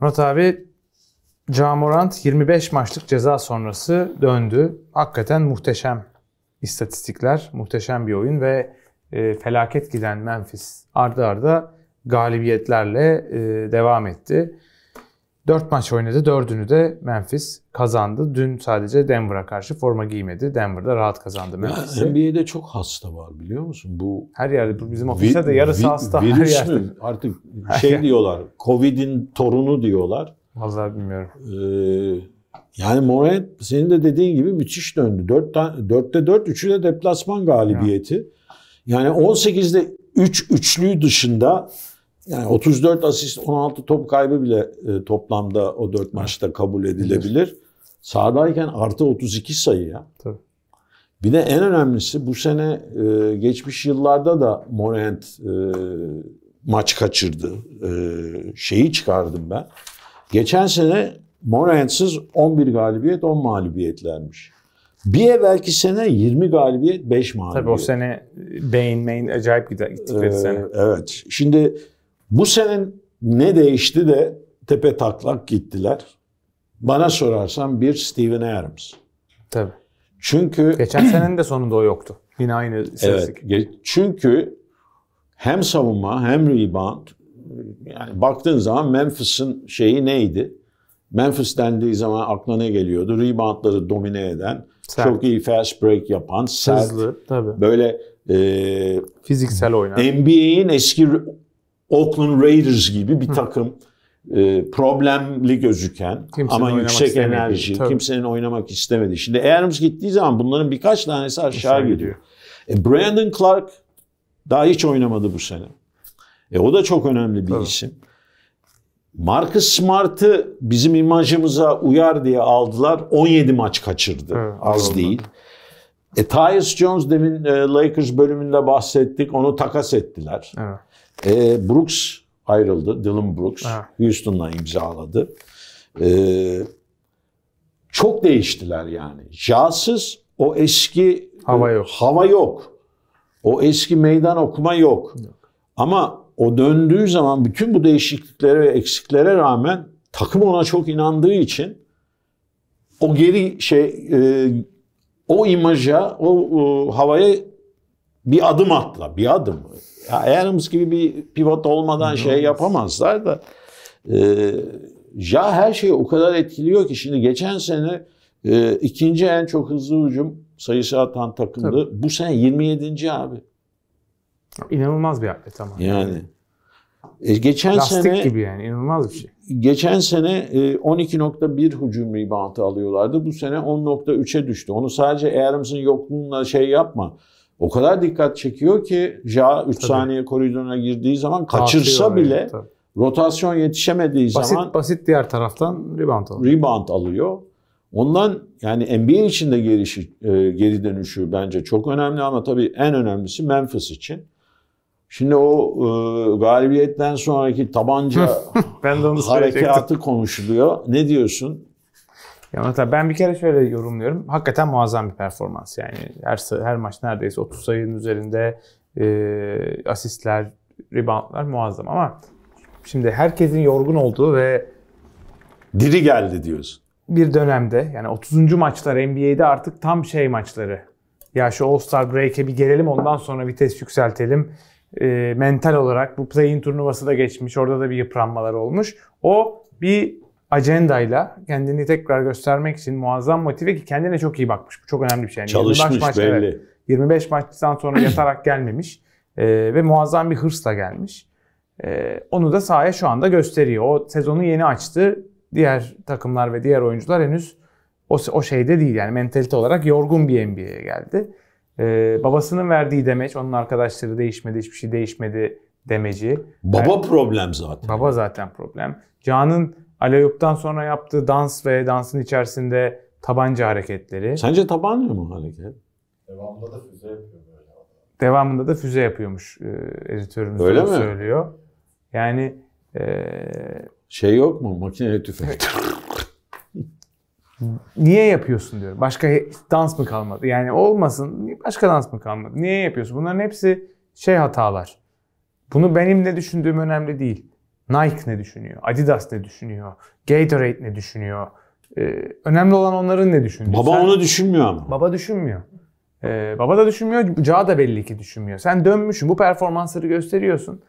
Murat abi Camorant 25 maçlık ceza sonrası döndü. Hakikaten muhteşem istatistikler, muhteşem bir oyun ve e, felaket giden Memphis ardı arda galibiyetlerle e, devam etti. 4 maç oynadı. dördünü de Memphis kazandı. Dün sadece Denver'a karşı forma giymedi. Denver'da rahat kazandı Memphis. NBA'de çok hasta var biliyor musun? Bu her yerde bizim ofiste de yarısı vi, hasta virüs her yerde. Mi? Artık şey diyorlar. Covid'in torunu diyorlar. Vallahi bilmiyorum. Ee, yani Morant senin de dediğin gibi müthiş döndü. 4 4'te 4 üçü de deplasman galibiyeti. Yani 18'de 3 üç, üçlüğü dışında yani 34 asist 16 top kaybı bile e, toplamda o 4 maçta kabul edilebilir. Sağdayken artı 32 sayı ya. Tabii. Bir de en önemlisi bu sene e, geçmiş yıllarda da Morant e, maç kaçırdı. E, şeyi çıkardım ben. Geçen sene Morant'sız 11 galibiyet 10 mağlubiyetlermiş. Bir evvelki sene 20 galibiyet 5 mağlubiyet. Tabii o sene Bane Main acayip gittikleri ee, sene. Evet. Şimdi bu sene ne değişti de tepe taklak gittiler? Bana sorarsan bir Steven Adams. Tabii. Çünkü geçen senenin de sonunda o yoktu. Yine aynı seslik. Evet. Çünkü hem savunma hem rebound yani baktığın zaman Memphis'in şeyi neydi? Memphis dendiği zaman aklına ne geliyordu? Reboundları domine eden, sert. çok iyi fast break yapan, sert. Hızlı, tabii. Böyle e, fiziksel oynayan. NBA'in eski Oakland Raiders gibi bir takım e, problemli gözüken kimsenin ama yüksek enerji, tabii. kimsenin oynamak istemedi. Şimdi Adams gittiği zaman bunların birkaç tanesi aşağı gidiyor. E, Brandon Clark daha hiç oynamadı bu sene. E, o da çok önemli bir evet. isim. Marcus Smart'ı bizim imajımıza uyar diye aldılar. 17 maç kaçırdı. Evet, Az oldu. değil. E, Tyus Jones demin e, Lakers bölümünde bahsettik. Onu takas ettiler. Evet. E, Brooks ayrıldı. Dylan Brooks ha. Houston'la imzaladı. E, çok değiştiler yani. Ja'sız o eski e, hava yok. Hava yok. O eski meydan okuma yok. yok. Ama o döndüğü zaman bütün bu değişikliklere ve eksiklere rağmen takım ona çok inandığı için o geri şey e, o imaja, o e, havaya bir adım atla, bir adım. Ya Adams gibi bir pivot olmadan şey yapamazlar da. Ee, ja her şey o kadar etkiliyor ki şimdi geçen sene e, ikinci en çok hızlı hücum sayısı atan takımdı. Tabii. Bu sene 27. abi. İnanılmaz bir atlet ama. Yani. E, geçen Lastik sene gibi yani inanılmaz bir şey. Geçen sene 12.1 e, hücum reboundı alıyorlardı. Bu sene 10.3'e düştü. Onu sadece Adams'ın yokluğunla şey yapma o kadar dikkat çekiyor ki Ja 3 saniye koridoruna girdiği zaman kaçırsa Tartıyor bile evet, rotasyon yetişemediği basit, zaman basit diğer taraftan rebound alıyor. Rebound alıyor. Ondan yani NBA için de gelişi, e, geri dönüşü bence çok önemli ama tabii en önemlisi Memphis için. Şimdi o e, galibiyetten sonraki tabanca ben de onu harekatı konuşuluyor. Ne diyorsun? Yani hatta ben bir kere şöyle yorumluyorum. Hakikaten muazzam bir performans. Yani her, her maç neredeyse 30 sayının üzerinde e, asistler, reboundlar muazzam ama şimdi herkesin yorgun olduğu ve diri geldi diyoruz. Bir dönemde yani 30. maçlar NBA'de artık tam şey maçları. Ya şu All-Star Break'e bir gelelim ondan sonra vites yükseltelim. E, mental olarak bu play-in turnuvası da geçmiş. Orada da bir yıpranmalar olmuş. O bir ajandayla kendini tekrar göstermek için muazzam motive ki kendine çok iyi bakmış. Bu çok önemli bir şey. Yani Çalışmış 25 maç, belli. Evet, 25 maçtan sonra yatarak gelmemiş e, ve muazzam bir hırsla gelmiş. E, onu da sahaya şu anda gösteriyor. O sezonu yeni açtı. Diğer takımlar ve diğer oyuncular henüz o, o şeyde değil yani mentalite olarak yorgun bir NBA'ye geldi. Ee, babasının verdiği demeç, onun arkadaşları değişmedi, hiçbir şey değişmedi demeci. Baba yani, problem zaten. Baba zaten problem. Can'ın Aleyup'tan sonra yaptığı dans ve dansın içerisinde tabanca hareketleri. Sence tabanca mı hareket? Devamında da füze yapıyor Devamında da füze yapıyormuş e, editörümüz Öyle mi? söylüyor. Yani e, şey yok mu? makine tüfek. Niye yapıyorsun diyor. Başka dans mı kalmadı? Yani olmasın. Başka dans mı kalmadı? Niye yapıyorsun? Bunların hepsi şey hatalar. Bunu benim ne düşündüğüm önemli değil. Nike ne düşünüyor? Adidas ne düşünüyor? Gatorade ne düşünüyor? Ee, önemli olan onların ne düşünüyor. Baba Sen, onu düşünmüyor ama. Baba düşünmüyor. Ee, baba da düşünmüyor, Ca da belli ki düşünmüyor. Sen dönmüşsün, bu performansları gösteriyorsun.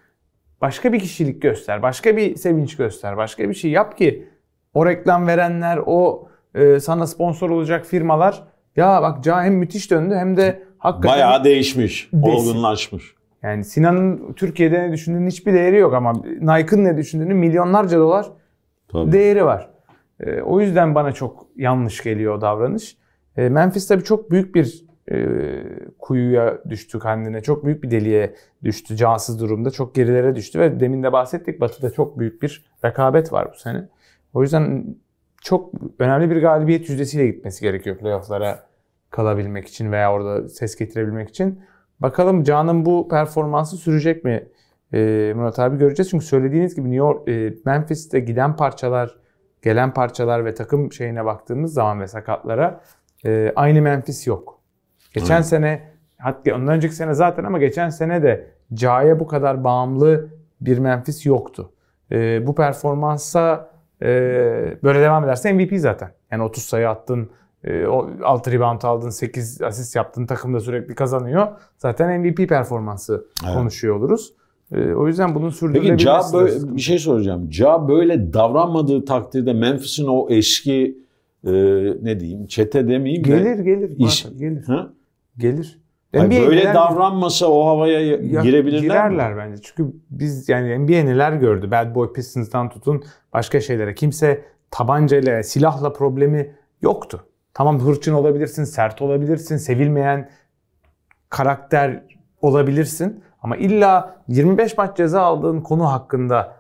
Başka bir kişilik göster, başka bir sevinç göster, başka bir şey yap ki o reklam verenler, o e, sana sponsor olacak firmalar ya bak Ca hem müthiş döndü hem de hakikaten... Bayağı değişmiş, desin. olgunlaşmış. Yani Sinan'ın Türkiye'de ne düşündüğünün hiçbir değeri yok ama Nike'ın ne düşündüğünün milyonlarca dolar Tabii. değeri var. E, o yüzden bana çok yanlış geliyor o davranış. E, Memphis tabii çok büyük bir e, kuyuya düştü kendine. Çok büyük bir deliğe düştü. Cansız durumda. Çok gerilere düştü ve demin de bahsettik Batı'da çok büyük bir rekabet var bu sene. O yüzden çok önemli bir galibiyet yüzdesiyle gitmesi gerekiyor playofflara kalabilmek için veya orada ses getirebilmek için. Bakalım Can'ın bu performansı sürecek mi ee, Murat abi göreceğiz. Çünkü söylediğiniz gibi New York, e, Memphis'te giden parçalar, gelen parçalar ve takım şeyine baktığımız zaman ve sakatlara e, aynı Memphis yok. Geçen Hı. sene hatta ondan önceki sene zaten ama geçen sene de Ca'ya bu kadar bağımlı bir Memphis yoktu. E, bu performansa böyle devam ederse MVP zaten. Yani 30 sayı attın, e, o 6 rebound aldın, 8 asist yaptın takımda sürekli kazanıyor. Zaten MVP performansı evet. konuşuyor oluruz. Ee, o yüzden bunun sürdürülebilmesi Peki Ja böyle, sıkıntı. bir şey soracağım. Ja böyle davranmadığı takdirde Memphis'in o eski e, ne diyeyim çete demeyeyim gelir, de. Gelir gelir. Iş, gelir. Ha? Gelir. Hayır, böyle neler, davranmasa o havaya ya, girebilirler Girerler mi? bence. Çünkü biz yani NBA neler gördü. Bad Boy Pistons'tan tutun başka şeylere. Kimse tabancayla, silahla problemi yoktu. Tamam hırçın olabilirsin, sert olabilirsin, sevilmeyen karakter olabilirsin. Ama illa 25 maç ceza aldığın konu hakkında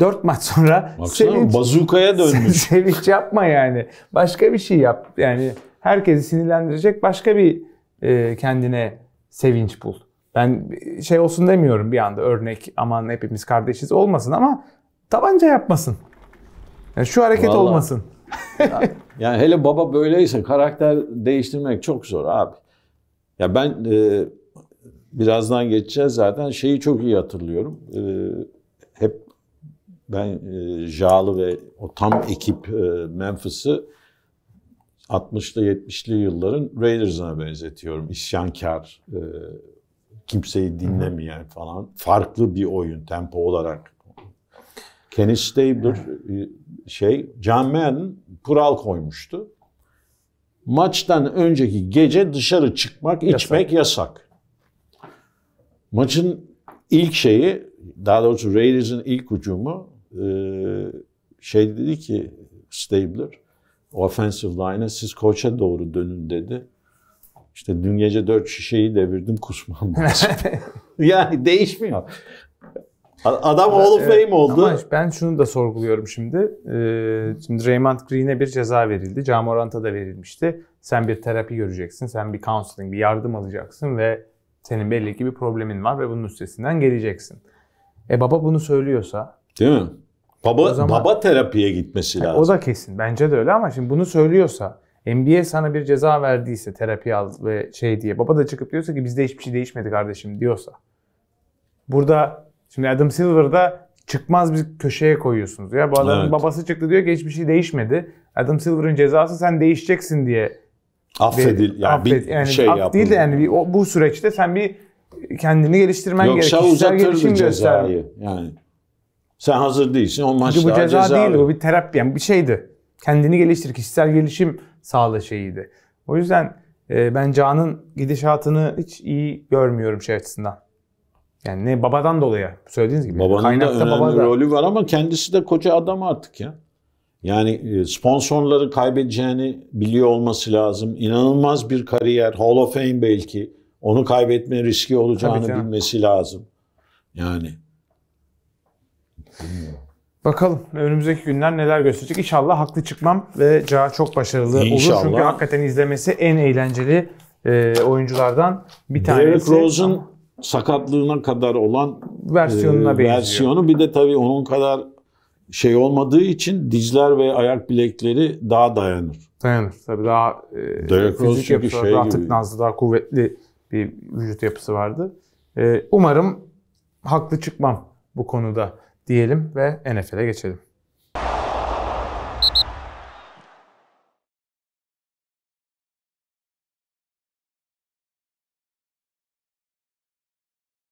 4 maç sonra Baksana, sevinç, bazukaya dönmüş. sevinç yapma yani. Başka bir şey yap. Yani herkesi sinirlendirecek başka bir e, kendine sevinç bul. Ben şey olsun demiyorum bir anda örnek aman hepimiz kardeşiz olmasın ama tabanca yapmasın. Yani şu hareket Vallahi. olmasın yani, hele baba böyleyse karakter değiştirmek çok zor abi. Ya ben e, birazdan geçeceğiz zaten şeyi çok iyi hatırlıyorum. E, hep ben e, Jağlı ve o tam ekip e, Memphis'ı 60'lı 70'li yılların Raiders'ına benzetiyorum. İsyankar, e, kimseyi dinlemeyen falan. Farklı bir oyun tempo olarak Kenny Stabler e, şey John kural koymuştu. Maçtan önceki gece dışarı çıkmak, içmek yasak. Maçın ilk şeyi, daha doğrusu Raiders'ın ilk ucumu e, şey dedi ki Stabler, offensive line'e siz koça doğru dönün dedi. İşte dün gece dört şişeyi devirdim kusmam lazım. yani değişmiyor. Adam Hall of Fame oldu. Ama ben şunu da sorguluyorum şimdi. Ee, şimdi Raymond Green'e bir ceza verildi. Camoranta da verilmişti. Sen bir terapi göreceksin. Sen bir counseling, bir yardım alacaksın ve senin belli ki bir problemin var ve bunun üstesinden geleceksin. E baba bunu söylüyorsa... Değil mi? Baba, zaman, baba terapiye gitmesi lazım. o da kesin. Bence de öyle ama şimdi bunu söylüyorsa NBA sana bir ceza verdiyse terapi al ve şey diye baba da çıkıp diyorsa ki bizde hiçbir şey değişmedi kardeşim diyorsa. Burada Şimdi Adam Silver'da çıkmaz bir köşeye koyuyorsunuz. Ya bu adamın evet. babası çıktı diyor ki hiçbir şey değişmedi. Adam Silver'ın cezası sen değişeceksin diye. Affedil. Yani affet, bir yani şey aff Değil de yani bir, o, bu süreçte sen bir kendini geliştirmen Yoksa gerekir. Yoksa uzatırdı cezayı. Göster. Yani. Sen hazır değilsin. O maç bu ceza, ceza değil. Bu bir terapi. Yani bir şeydi. Kendini geliştir. Kişisel gelişim sağla şeyiydi. O yüzden e, ben Can'ın gidişatını hiç iyi görmüyorum şey açısından. Yani ne babadan dolayı söylediğiniz gibi. Babanın da önemli babada. rolü var ama kendisi de koca adam artık ya. Yani e, sponsorları kaybedeceğini biliyor olması lazım. İnanılmaz bir kariyer. Hall of Fame belki. Onu kaybetme riski olacağını bilmesi lazım. Yani. Bakalım önümüzdeki günler neler gösterecek. İnşallah haklı çıkmam ve Ca çok başarılı İnşallah. olur. Çünkü hakikaten izlemesi en eğlenceli e, oyunculardan bir tanesi. Derrick Rose'un sakatlığına kadar olan versiyonuna e, benziyor. Versiyonu bir de tabii onun kadar şey olmadığı için dizler ve ayak bilekleri daha dayanır. Dayanır tabii daha e, Derek fizik yapısı şey daha Nazlı daha kuvvetli bir vücut yapısı vardı. E, umarım haklı çıkmam bu konuda diyelim ve NFL'e geçelim.